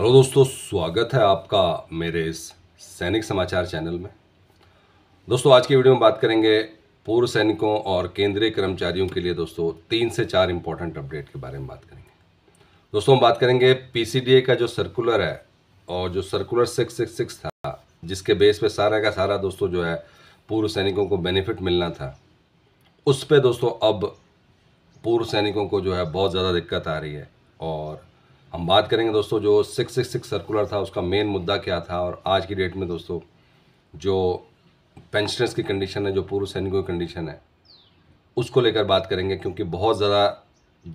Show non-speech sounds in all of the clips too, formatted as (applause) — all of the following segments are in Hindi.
हेलो दोस्तों स्वागत है आपका मेरे इस सैनिक समाचार चैनल में दोस्तों आज की वीडियो में बात करेंगे पूर्व सैनिकों और केंद्रीय कर्मचारियों के लिए दोस्तों तीन से चार इंपॉर्टेंट अपडेट के बारे में बात करेंगे दोस्तों हम बात करेंगे पीसीडीए का जो सर्कुलर है और जो सर्कुलर सिक्स सिक्स सिक्स था जिसके बेस पर सारा का सारा दोस्तों जो है पूर्व सैनिकों को बेनिफिट मिलना था उस पर दोस्तों अब पूर्व सैनिकों को जो है बहुत ज़्यादा दिक्कत आ रही है और हम बात करेंगे दोस्तों जो सिक्स सिक्स सिक्स सर्कुलर था उसका मेन मुद्दा क्या था और आज की डेट में दोस्तों जो पेंशनर्स की कंडीशन है जो पूर्व सैनिकों की कंडीशन है उसको लेकर बात करेंगे क्योंकि बहुत ज़्यादा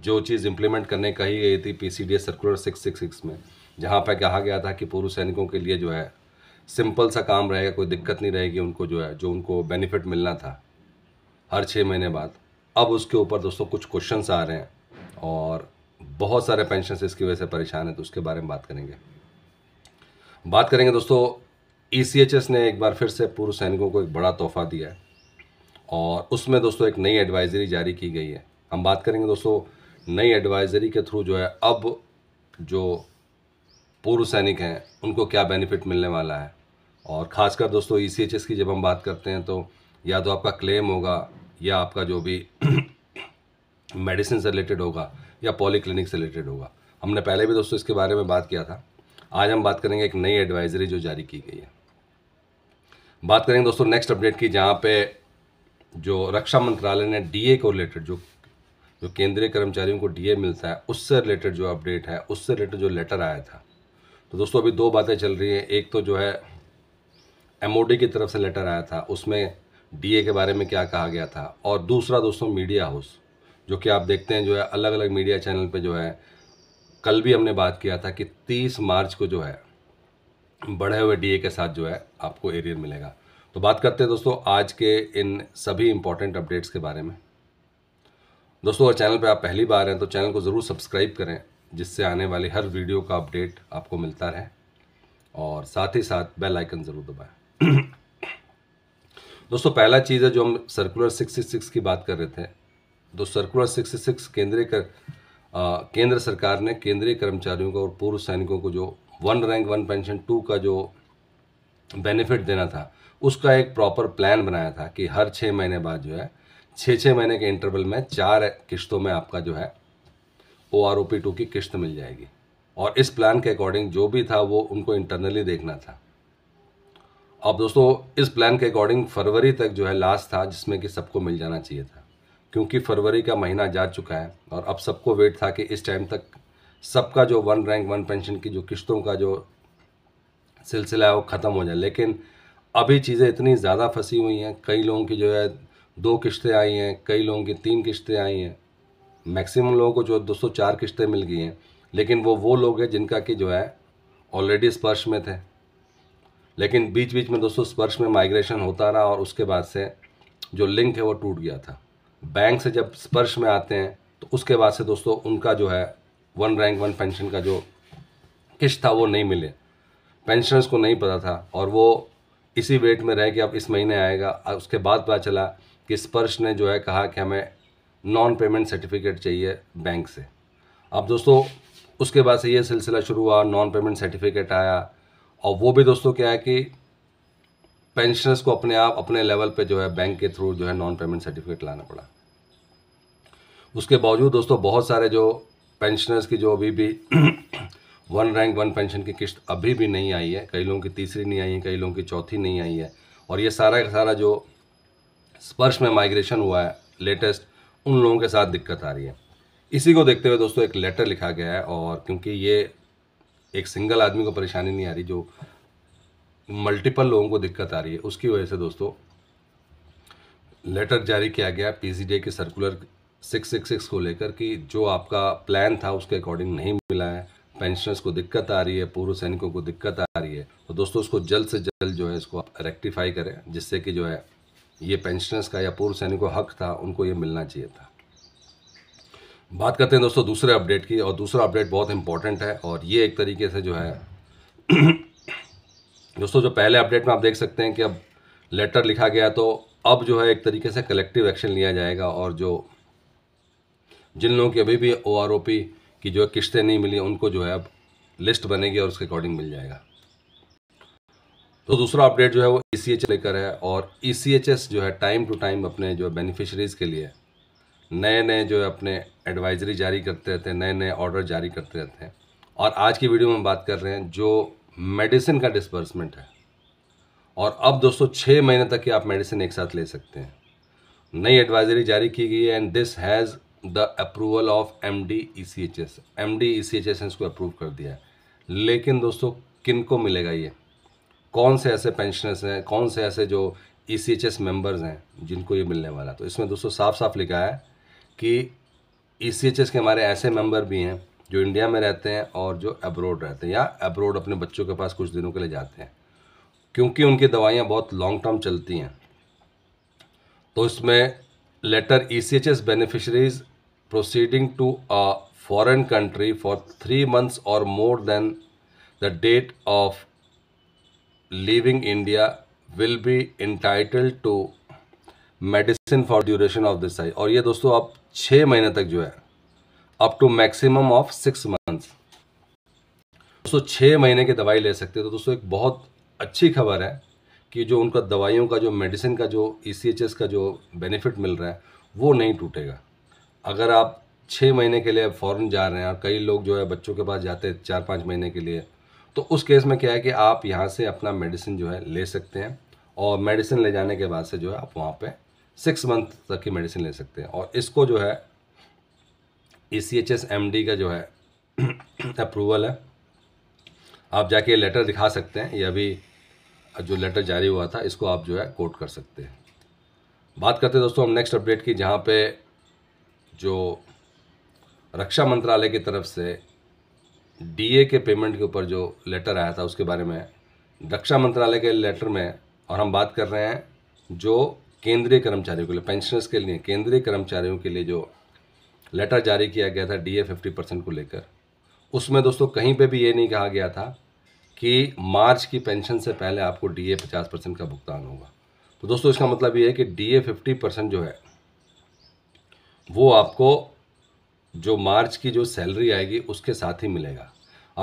जो चीज़ इम्प्लीमेंट करने कही गई थी P C circular six six six में जहाँ पर कहा गया था कि पूर्व सैनिकों के लिए जो है सिंपल सा काम रहेगा कोई दिक्कत नहीं रहेगी उनको जो है जो उनको बेनिफिट मिलना था हर छः महीने बाद अब उसके ऊपर दोस्तों कुछ क्वेश्चंस आ रहे हैं और बहुत सारे पेंशन इसकी वजह से परेशान है तो उसके बारे में बात करेंगे बात करेंगे दोस्तों ई e ने एक बार फिर से पूर्व सैनिकों को एक बड़ा तोहफा दिया है और उसमें दोस्तों एक नई एडवाइजरी जारी की गई है हम बात करेंगे दोस्तों नई एडवाइजरी के थ्रू जो है अब जो पूर्व सैनिक हैं उनको क्या बेनिफिट मिलने वाला है और ख़ासकर दोस्तों ई e की जब हम बात करते हैं तो या तो आपका क्लेम होगा या आपका जो भी मेडिसिन से रिलेटेड होगा या पॉली क्लिनिक से रिलेटेड होगा हमने पहले भी दोस्तों इसके बारे में बात किया था आज हम बात करेंगे एक नई एडवाइजरी जो जारी की गई है बात करेंगे दोस्तों नेक्स्ट अपडेट की जहाँ पे जो रक्षा मंत्रालय ने डीए को रिलेटेड जो जो केंद्रीय कर्मचारियों को डीए मिलता है उससे रिलेटेड जो अपडेट है उससे रिलेटेड जो लेटर आया था तो दोस्तों अभी दो बातें चल रही हैं एक तो जो है एम की तरफ से लेटर आया था उसमें डीए के बारे में क्या कहा गया था और दूसरा दोस्तों मीडिया हाउस जो कि आप देखते हैं जो है अलग अलग मीडिया चैनल पे जो है कल भी हमने बात किया था कि 30 मार्च को जो है बढ़े हुए डीए के साथ जो है आपको एरियर e मिलेगा तो बात करते हैं दोस्तों आज के इन सभी इंपॉर्टेंट अपडेट्स के बारे में दोस्तों अगर चैनल पर आप पहली बार हैं तो चैनल को ज़रूर सब्सक्राइब करें जिससे आने वाली हर वीडियो का अपडेट आपको मिलता रहे और साथ ही साथ बेल आइकन ज़रूर दबाएं दोस्तों पहला चीज़ है जो हम सर्कुलर 66 की बात कर रहे थे दो सर्कुलर सिक्स सिक्स केंद्रीय कर केंद्र सरकार ने केंद्रीय कर्मचारियों को और पूर्व सैनिकों को जो one rank one pension two का जो बेनिफिट देना था उसका एक प्रॉपर प्लान बनाया था कि हर छः महीने बाद जो है छः छः महीने के इंटरवल में चार किश्तों में आपका जो है O R O P two की किस्त मिल जाएगी और इस प्लान के अकॉर्डिंग जो भी था वो उनको इंटरनली देखना था अब दोस्तों इस प्लान के अकॉर्डिंग फरवरी तक जो है लास्ट था जिसमें कि सबको मिल जाना चाहिए था क्योंकि फरवरी का महीना जा चुका है और अब सबको वेट था कि इस टाइम तक सबका जो वन रैंक वन पेंशन की जो किस्तों का जो सिलसिला है वो ख़त्म हो जाए लेकिन अभी चीज़ें इतनी ज़्यादा फंसी हुई हैं कई लोगों की जो है दो किस्तें आई हैं कई लोगों की तीन किस्तें आई हैं मैक्सिमम लोगों को जो दो सौ चार किस्तें मिल गई हैं लेकिन वो वो लोग हैं जिनका कि जो है ऑलरेडी स्पर्श में थे लेकिन बीच बीच में दोस्तों स्पर्श में माइग्रेशन होता रहा और उसके बाद से जो लिंक है वो टूट गया था बैंक से जब स्पर्श में आते हैं तो उसके बाद से दोस्तों उनका जो है वन रैंक वन पेंशन का जो किश्त था वो नहीं मिले पेंशनर्स को नहीं पता था और वो इसी वेट में रहे कि अब इस महीने आएगा उसके बाद पता चला कि स्पर्श ने जो है कहा कि हमें नॉन पेमेंट सर्टिफिकेट चाहिए बैंक से अब दोस्तों उसके बाद से ये सिलसिला शुरू हुआ नॉन पेमेंट सर्टिफिकेट आया और वो भी दोस्तों क्या है कि पेंशनर्स को अपने आप अपने लेवल पे जो है बैंक के थ्रू जो है नॉन पेमेंट सर्टिफिकेट लाना पड़ा उसके बावजूद दोस्तों बहुत सारे जो पेंशनर्स की जो अभी भी वन रैंक वन पेंशन की किस्त अभी भी नहीं आई है कई लोगों की तीसरी नहीं आई है कई लोगों की चौथी नहीं आई है और ये सारा का सारा जो स्पर्श में माइग्रेशन हुआ है लेटेस्ट उन लोगों के साथ दिक्कत आ रही है इसी को देखते हुए दोस्तों एक लेटर लिखा गया है और क्योंकि ये एक सिंगल आदमी को परेशानी नहीं आ रही जो मल्टीपल लोगों को दिक्कत आ रही है उसकी वजह से दोस्तों लेटर जारी किया गया पी की सर्कुलर सिक्स सिक्स सिक्स को लेकर कि जो आपका प्लान था उसके अकॉर्डिंग नहीं मिला है पेंशनर्स को दिक्कत आ रही है पूर्व सैनिकों को दिक्कत आ रही है तो दोस्तों उसको जल्द से जल्द जो है इसको आप रेक्टिफाई करें जिससे कि जो है ये पेंशनर्स का या पूर्व सैनिकों हक था उनको ये मिलना चाहिए था बात करते हैं दोस्तों दूसरे अपडेट की और दूसरा अपडेट बहुत इंपॉर्टेंट है और ये एक तरीके से जो है (clears throat) दोस्तों जो पहले अपडेट में आप देख सकते हैं कि अब लेटर लिखा गया तो अब जो है एक तरीके से कलेक्टिव एक्शन लिया जाएगा और जो जिन लोगों की अभी भी ओ आर ओ पी की जो है किस्तें नहीं मिली उनको जो है अब लिस्ट बनेगी और उसके अकॉर्डिंग मिल जाएगा तो दूसरा अपडेट जो है वो ई सी एच लेकर है और ई सी एच एस जो है टाइम टू टाइम अपने जो बेनिफिशरीज़ के लिए नए नए जो है अपने एडवाइजरी जारी करते रहते हैं नए नए ऑर्डर जारी करते रहते हैं और आज की वीडियो में हम बात कर रहे हैं जो मेडिसिन का डिसबर्समेंट है और अब दोस्तों छः महीने तक ही आप मेडिसिन एक साथ ले सकते हैं नई एडवाइजरी जारी की गई है and this has the approval of M D E C H S M D E C H S ने इसको अप्रूव कर दिया है लेकिन दोस्तों किन को मिलेगा ये कौन से ऐसे पेंशनर्स हैं कौन से ऐसे जो E C H S members हैं जिनको ये मिलने वाला तो इसमें दोस्तों साफ साफ लिखा है कि ई सी एच एस के हमारे ऐसे मेम्बर भी हैं जो इंडिया में रहते हैं और जो अब्रोड रहते हैं या अब्रोड अपने बच्चों के पास कुछ दिनों के लिए जाते हैं क्योंकि उनकी दवाइयाँ बहुत लॉन्ग टर्म चलती हैं तो इसमें letter E C H S beneficiaries proceeding to a foreign country for three months or more than the date of leaving India will be entitled to medicine for duration of this और ये दोस्तों आप छः महीने तक जो है up to maximum of six months दोस्तों छः महीने की दवाई ले सकते हैं तो दोस्तों एक बहुत अच्छी खबर है कि जो उनका दवाइयों का जो मेडिसिन का जो ई का जो बेनिफिट मिल रहा है वो नहीं टूटेगा अगर आप छः महीने के लिए फ़ौरन जा रहे हैं और कई लोग जो है बच्चों के पास जाते हैं चार पाँच महीने के लिए तो उस केस में क्या है कि आप यहाँ से अपना मेडिसिन जो है ले सकते हैं और मेडिसिन ले जाने के बाद से जो है आप वहाँ पे सिक्स मंथ तक की मेडिसिन ले सकते हैं और इसको जो है E C H S M D का जो है अप्रूवल (clears throat) है आप जाके लेटर दिखा सकते हैं यह अभी जो लेटर जारी हुआ था इसको आप जो है कोट कर सकते हैं बात करते हैं दोस्तों हम नेक्स्ट अपडेट की जहाँ पे जो रक्षा मंत्रालय की तरफ से डीए के पेमेंट के ऊपर जो लेटर आया था उसके बारे में रक्षा मंत्रालय के लेटर में और हम बात कर रहे हैं जो केंद्रीय कर्मचारियों के लिए पेंशनर्स के लिए केंद्रीय कर्मचारियों के लिए जो लेटर जारी किया गया था डीए फिफ्टी परसेंट को लेकर उसमें दोस्तों कहीं पे भी ये नहीं कहा गया था कि मार्च की पेंशन से पहले आपको डीए पचास परसेंट का भुगतान होगा तो दोस्तों इसका मतलब ये है कि डीए फिफ्टी परसेंट जो है वो आपको जो मार्च की जो सैलरी आएगी उसके साथ ही मिलेगा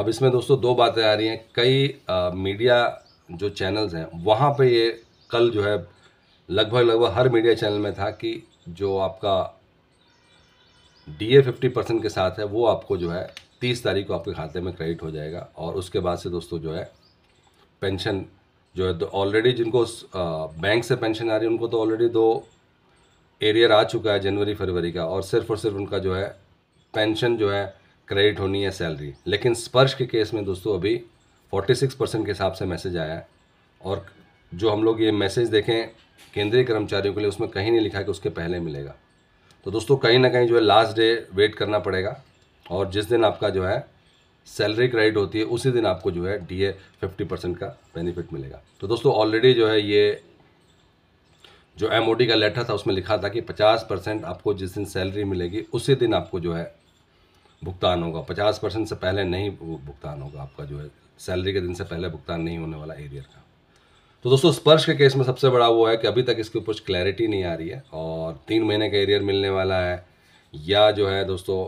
अब इसमें दोस्तों दो बातें आ रही हैं कई आ, मीडिया जो चैनल्स हैं वहाँ पे ये कल जो है लगभग लगभग हर मीडिया चैनल में था कि जो आपका डी ए फिफ्टी परसेंट के साथ है वो आपको जो है तीस तारीख को आपके खाते में क्रेडिट हो जाएगा और उसके बाद से दोस्तों जो है पेंशन जो है तो ऑलरेडी जिनको बैंक से पेंशन आ रही है उनको तो ऑलरेडी दो एरियर आ चुका है जनवरी फरवरी का और सिर्फ और सिर्फ उनका जो है पेंशन जो है क्रेडिट होनी है सैलरी लेकिन स्पर्श के केस में दोस्तों अभी 46 परसेंट के हिसाब से मैसेज आया है और जो हम लोग ये मैसेज देखें केंद्रीय कर्मचारियों के लिए उसमें कहीं नहीं लिखा है कि उसके पहले मिलेगा तो दोस्तों कहीं ना कहीं जो है लास्ट डे वेट करना पड़ेगा और जिस दिन आपका जो है सैलरी क्रेडिट होती है उसी दिन आपको जो है डी ए फिफ्टी परसेंट का बेनिफिट मिलेगा तो दोस्तों ऑलरेडी जो है ये जो एम का लेटर था उसमें लिखा था कि पचास परसेंट आपको जिस दिन सैलरी मिलेगी उसी दिन आपको जो है भुगतान होगा पचास परसेंट से पहले नहीं भुगतान होगा आपका जो है सैलरी के दिन से पहले भुगतान नहीं होने वाला एरियर का तो दोस्तों स्पर्श के केस में सबसे बड़ा वो है कि अभी तक इसके ऊपर क्लैरिटी नहीं आ रही है और तीन महीने का एरियर मिलने वाला है या जो है दोस्तों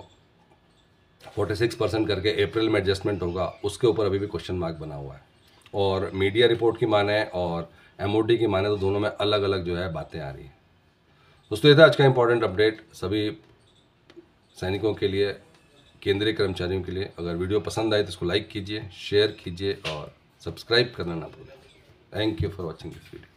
फोर्टी सिक्स परसेंट करके अप्रैल में एडजस्टमेंट होगा उसके ऊपर अभी भी क्वेश्चन मार्क बना हुआ है और मीडिया रिपोर्ट की माने और एम की माने तो दोनों में अलग अलग जो है बातें आ रही हैं दोस्तों ये था आज का इम्पोर्टेंट अपडेट सभी सैनिकों के लिए केंद्रीय कर्मचारियों के लिए अगर वीडियो पसंद आए तो इसको लाइक कीजिए शेयर कीजिए और सब्सक्राइब करना ना भूलें thank you for watching this video